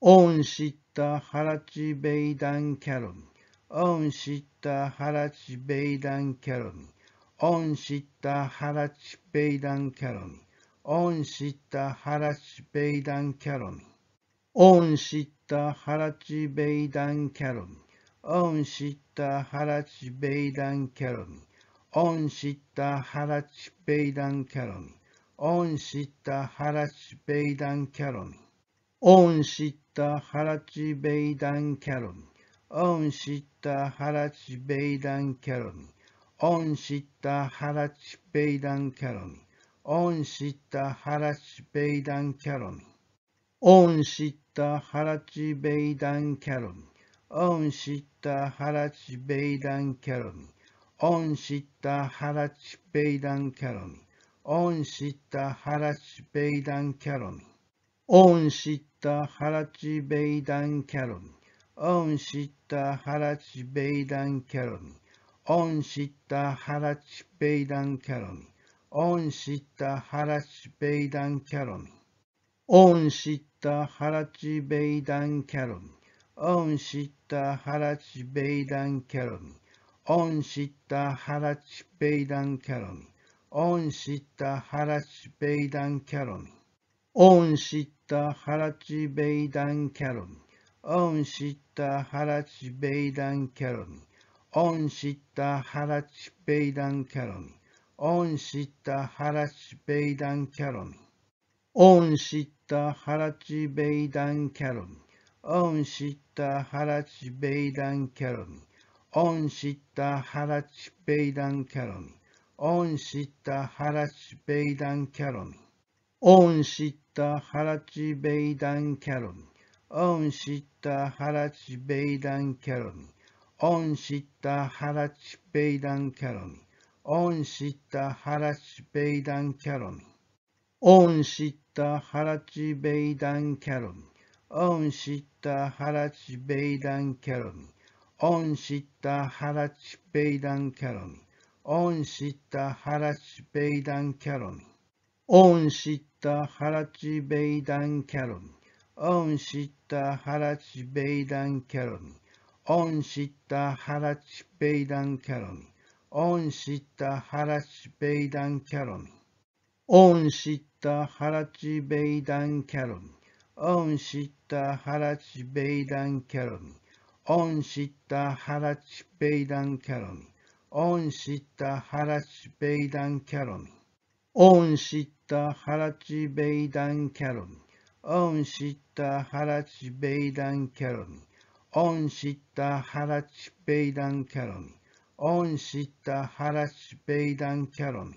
オンシッタハラチベイダンキャロミ。シッタハラチベイダンキャロミ。シッタハラチベイダンキャロミ。シッタハラチベイダンキャロミ。シッタハラチベイダンキャロミ。シッタハラチベイダンキャロミ。シッタハラチベイダンキャロミ。シッタハラチベイダンキャロミ。オンシッタハラチベイダンキャロミ。オンシッタハラチベイダンキャロミ。オンシッタハラチベイダンキャロミ。オンシッタハラチベイダンキャロミ。オンシッタハラチベイダンキャロミ。オンシッタハラチベイダンキャロミ。シッタハラチベイダンキャロミ。シッタハラチベイダンキャロミ。オン恩知ハラチ地ベイダンキャロミ。オン恩知ハラチ地ベイダンキャロミ。オン恩知ハラチ地ベイダンキャロミ。オン恩知ハラチ地ベイダンキャロミ。オン恩知ハラチ地ベイダンキャロミ。オン恩知ハラチ地ベイダンキャロミ。恩知った原地ベイダンキャロミ。恩知った原地ベイダンキャロミ。オンシッタハラチベイダンキャロミ。シッタハラチベイダンキャロミ。シッタハラチベイダンキャロミ。シッタハラチベイダンキャロミ。シッタハラチベイダンキャロミ。シッタハラチベイダンキャロミ。シッタハラチベイダンキャロミ。シッタハラチベイダンキャロミ。オンシッタハラチベイダンキャロミ。オンシッタハラチベイダンキャロミ。オンシッタハラチベイダンキャロミ。オンシッタハラチベイダンキャロミ。オンシッタハラチベイダンキャロミ。オンシッタハラチベイダンキャロミ。オンシッタハラチベイダンキャロミ。オンシッタハラチベイダンキャロニオンシッたハラチベイダンキャロミ。オンシッタハラチベイダンキャロミ。オンシッタハラチベイダンキャロミ。オンシッタハラチベイダンキャロミ。オンシッタハラチベイダンキャロミ。オンシッタハラチベイダンキャロミ。オンシッタハラチベイダンキャロミ。オンシッタハラチベイダンキャロミ。オ恩知ったハラチベイダンキャロミ。恩知ったハラチベイダンキャロミ。恩知ったハラチベイダンキャロミ。恩知ったハラチベイダンキャロミ。